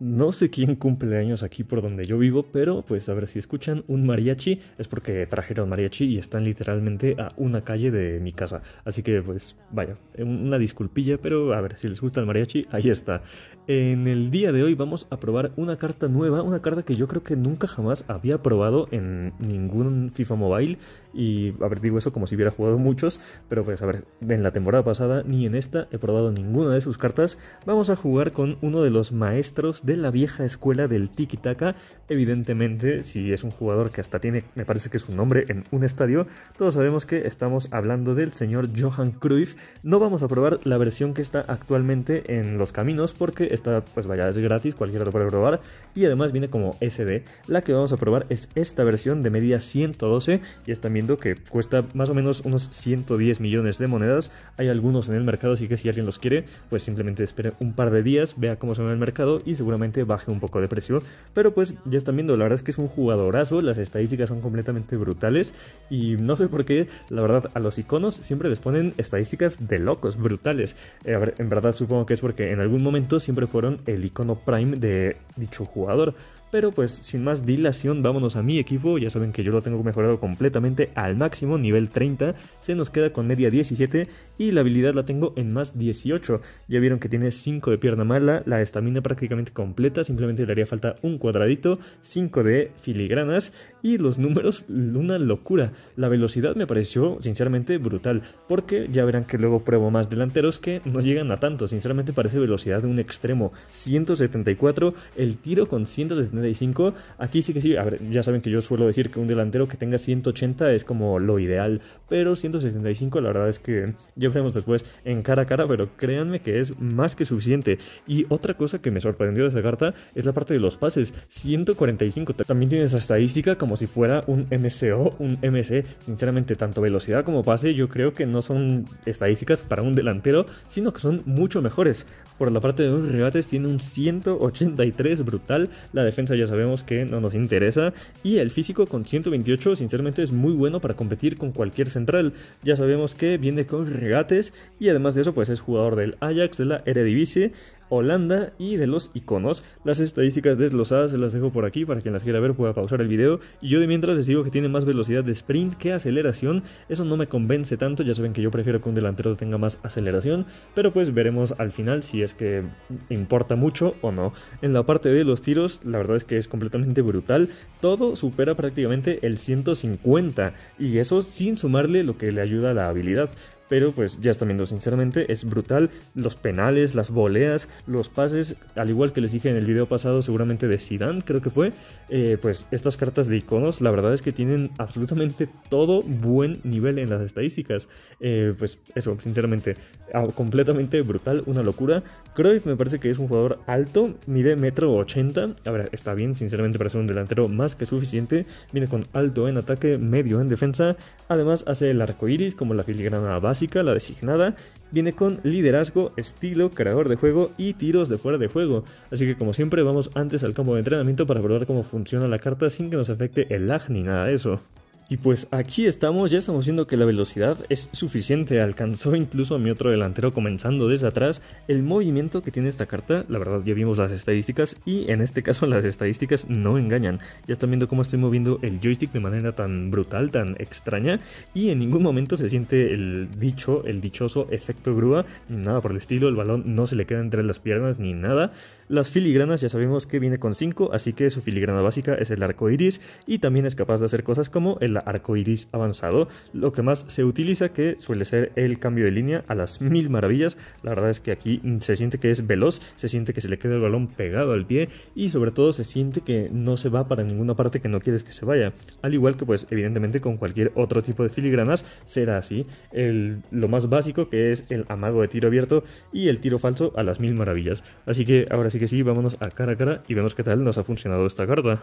No sé quién cumple años aquí por donde yo vivo, pero pues a ver si escuchan un mariachi, es porque trajeron mariachi y están literalmente a una calle de mi casa. Así que pues vaya, una disculpilla, pero a ver si les gusta el mariachi, ahí está. En el día de hoy vamos a probar una carta nueva, una carta que yo creo que nunca jamás había probado en ningún FIFA Mobile. Y a ver, digo eso como si hubiera jugado muchos, pero pues a ver, en la temporada pasada ni en esta he probado ninguna de sus cartas. Vamos a jugar con uno de los maestros de la vieja escuela del tiki-taka. Evidentemente, si es un jugador que hasta tiene, me parece que es un nombre en un estadio, todos sabemos que estamos hablando del señor Johan Cruyff. No vamos a probar la versión que está actualmente en los caminos porque está pues vaya, es gratis, cualquiera lo puede probar y además viene como SD. La que vamos a probar es esta versión de media 112 y están viendo que cuesta más o menos unos 110 millones de monedas. Hay algunos en el mercado, así que si alguien los quiere, pues simplemente espere un par de días, vea cómo se va el mercado y seguramente baje un poco de precio. Pero pues ya están viendo, la verdad es que es un jugadorazo, las estadísticas son completamente brutales y no sé por qué, la verdad, a los iconos siempre les ponen estadísticas de locos, brutales. Eh, en verdad supongo que es porque en algún momento siempre fueron el icono prime de dicho jugador. Pero pues sin más dilación, vámonos a mi equipo. Ya saben que yo lo tengo mejorado completamente al máximo, nivel 30. Se nos queda con media 17 y la habilidad la tengo en más 18. Ya vieron que tiene 5 de pierna mala, la estamina prácticamente completa, simplemente le haría falta un cuadradito, 5 de filigranas y los números una locura. La velocidad me pareció sinceramente brutal, porque ya verán que luego pruebo más delanteros que no llegan a tanto. Sinceramente parece velocidad de un extremo, 174, el tiro con 174 Aquí sí que sí, ya saben que yo suelo decir que un delantero que tenga 180 es como lo ideal, pero 165 la verdad es que ya veremos después en cara a cara, pero créanme que es más que suficiente. Y otra cosa que me sorprendió de esa carta es la parte de los pases, 145. También tiene esa estadística como si fuera un MCO, un MC. Sinceramente, tanto velocidad como pase yo creo que no son estadísticas para un delantero, sino que son mucho mejores. Por la parte de los rebates tiene un 183 brutal, la defensa ya sabemos que no nos interesa. Y el físico con 128 sinceramente es muy bueno para competir con cualquier central. Ya sabemos que viene con regates y además de eso pues es jugador del Ajax, de la Eredivisie. Holanda y de los iconos. Las estadísticas desglosadas se las dejo por aquí para quien las quiera ver pueda pausar el video. Y yo de mientras les digo que tiene más velocidad de sprint que aceleración. Eso no me convence tanto, ya saben que yo prefiero que un delantero tenga más aceleración, pero pues veremos al final si es que importa mucho o no. En la parte de los tiros, la verdad es que es completamente brutal. Todo supera prácticamente el 150 y eso sin sumarle lo que le ayuda a la habilidad pero pues ya está viendo, sinceramente, es brutal. Los penales, las voleas, los pases, al igual que les dije en el video pasado, seguramente de Zidane, creo que fue, eh, pues estas cartas de iconos, la verdad es que tienen absolutamente todo buen nivel en las estadísticas. Eh, pues eso, sinceramente, ah, completamente brutal, una locura. Cruyff me parece que es un jugador alto, mide metro ochenta, a ver, está bien, sinceramente, para ser un delantero más que suficiente. Viene con alto en ataque, medio en defensa, además hace el arco iris como la filigrana base la designada, viene con liderazgo, estilo, creador de juego y tiros de fuera de juego. Así que como siempre vamos antes al campo de entrenamiento para probar cómo funciona la carta sin que nos afecte el lag ni nada de eso. Y pues aquí estamos, ya estamos viendo que la velocidad es suficiente, alcanzó incluso a mi otro delantero comenzando desde atrás. El movimiento que tiene esta carta, la verdad ya vimos las estadísticas y en este caso las estadísticas no engañan. Ya están viendo cómo estoy moviendo el joystick de manera tan brutal, tan extraña y en ningún momento se siente el dicho, el dichoso efecto grúa, ni nada por el estilo, el balón no se le queda entre las piernas ni nada. Las filigranas ya sabemos que viene con 5, así que su filigrana básica es el arco iris y también es capaz de hacer cosas como el arco iris avanzado, lo que más se utiliza que suele ser el cambio de línea a las mil maravillas. La verdad es que aquí se siente que es veloz, se siente que se le queda el balón pegado al pie y sobre todo se siente que no se va para ninguna parte que no quieres que se vaya. Al igual que pues evidentemente con cualquier otro tipo de filigranas será así. lo más básico que es el amago de tiro abierto y el tiro falso a las mil maravillas. Así que ahora sí Así que sí, vámonos a cara a cara y vemos qué tal nos ha funcionado esta carta.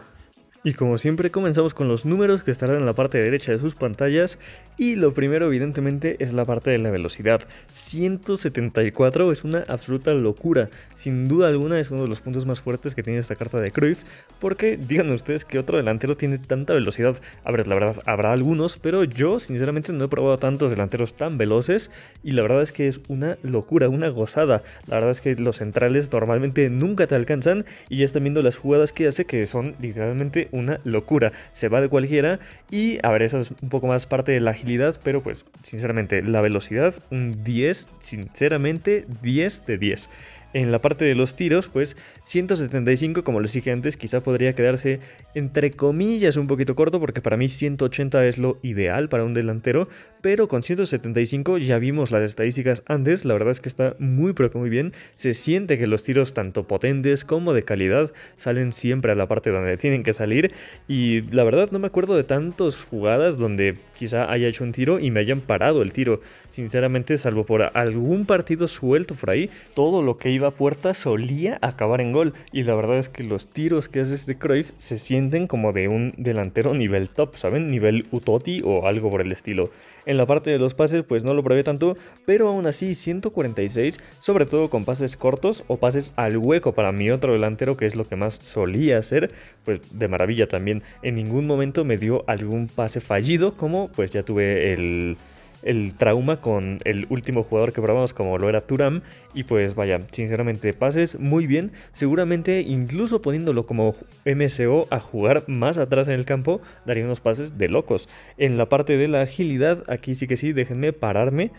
Y como siempre comenzamos con los números que estarán en la parte derecha de sus pantallas y lo primero evidentemente es la parte de la velocidad. 174 es una absoluta locura, sin duda alguna es uno de los puntos más fuertes que tiene esta carta de Cruyff porque díganme ustedes que otro delantero tiene tanta velocidad. A ver, la verdad habrá algunos, pero yo sinceramente no he probado tantos delanteros tan veloces y la verdad es que es una locura, una gozada. La verdad es que los centrales normalmente nunca te alcanzan y ya están viendo las jugadas que hace que son literalmente una locura. Se va de cualquiera y, a ver, eso es un poco más parte de la agilidad, pero pues, sinceramente, la velocidad, un 10, sinceramente, 10 de 10. En la parte de los tiros, pues 175, como les dije antes, quizá podría quedarse entre comillas un poquito corto, porque para mí 180 es lo ideal para un delantero, pero con 175 ya vimos las estadísticas antes, la verdad es que está muy pero muy bien, se siente que los tiros tanto potentes como de calidad salen siempre a la parte donde tienen que salir, y la verdad no me acuerdo de tantas jugadas donde quizá haya hecho un tiro y me hayan parado el tiro, sinceramente, salvo por algún partido suelto por ahí, todo lo que puerta solía acabar en gol. Y la verdad es que los tiros que hace este Cruyff se sienten como de un delantero nivel top, ¿saben? Nivel Utoti o algo por el estilo. En la parte de los pases pues no lo probé tanto, pero aún así 146, sobre todo con pases cortos o pases al hueco para mi otro delantero que es lo que más solía hacer, pues de maravilla también. En ningún momento me dio algún pase fallido como pues ya tuve el el trauma con el último jugador que probamos como lo era Turam y pues vaya, sinceramente pases muy bien, seguramente incluso poniéndolo como MCO a jugar más atrás en el campo daría unos pases de locos. En la parte de la agilidad, aquí sí que sí, déjenme pararme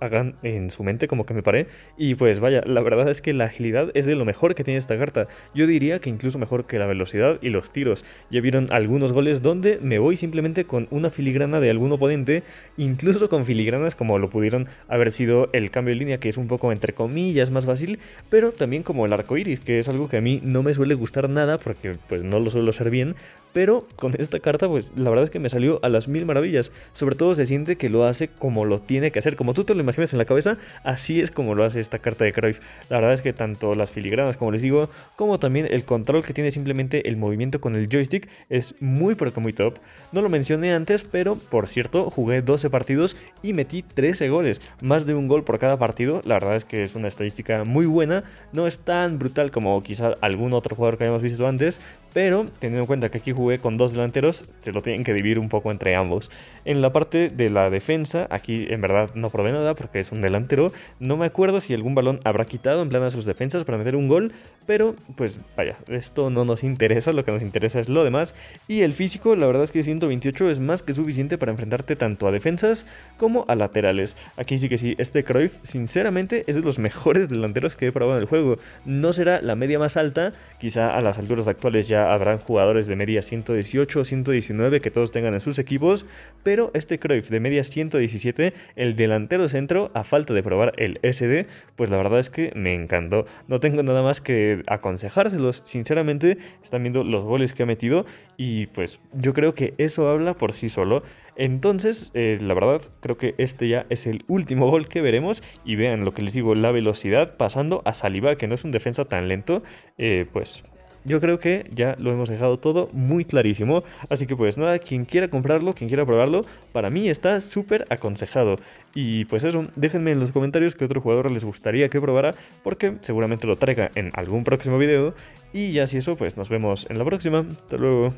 hagan en su mente como que me paré. Y pues vaya, la verdad es que la agilidad es de lo mejor que tiene esta carta. Yo diría que incluso mejor que la velocidad y los tiros. Ya vieron algunos goles donde me voy simplemente con una filigrana de algún oponente, incluso con filigranas como lo pudieron haber sido el cambio de línea, que es un poco entre comillas más fácil, pero también como el arco iris, que es algo que a mí no me suele gustar nada porque pues no lo suelo hacer bien, pero con esta carta pues la verdad es que me salió a las mil maravillas. Sobre todo se siente que lo hace como lo tiene que hacer, como tú te lo imaginas en la cabeza, así es como lo hace esta carta de Cruyff. La verdad es que tanto las filigranas, como les digo, como también el control que tiene simplemente el movimiento con el joystick es muy pero muy top. No lo mencioné antes, pero por cierto, jugué 12 partidos y metí 13 goles, más de un gol por cada partido. La verdad es que es una estadística muy buena, no es tan brutal como quizás algún otro jugador que hayamos visto antes, pero teniendo en cuenta que aquí jugué con dos delanteros, se lo tienen que dividir un poco entre ambos. En la parte de la defensa, aquí en verdad no probé nada porque es un delantero. No me acuerdo si algún balón habrá quitado en plan a sus defensas para meter un gol, pero pues vaya, esto no nos interesa, lo que nos interesa es lo demás. Y el físico, la verdad es que 128 es más que suficiente para enfrentarte tanto a defensas como a laterales. Aquí sí que sí, este Cruyff sinceramente es de los mejores delanteros que he probado en el juego. No será la media más alta, quizá a las alturas actuales ya habrán jugadores de medias 118 o 119 que todos tengan en sus equipos, pero este Cruyff de media 117, el delantero centro, a falta de probar el SD, pues la verdad es que me encantó. No tengo nada más que aconsejárselos, sinceramente, están viendo los goles que ha metido y pues yo creo que eso habla por sí solo. Entonces, eh, la verdad, creo que este ya es el último gol que veremos. Y vean lo que les digo, la velocidad pasando a Saliba, que no es un defensa tan lento, eh, pues yo creo que ya lo hemos dejado todo muy clarísimo. Así que pues nada, quien quiera comprarlo, quien quiera probarlo, para mí está súper aconsejado. Y pues eso, déjenme en los comentarios qué otro jugador les gustaría que probara, porque seguramente lo traiga en algún próximo video. Y ya si eso, pues nos vemos en la próxima. Hasta luego.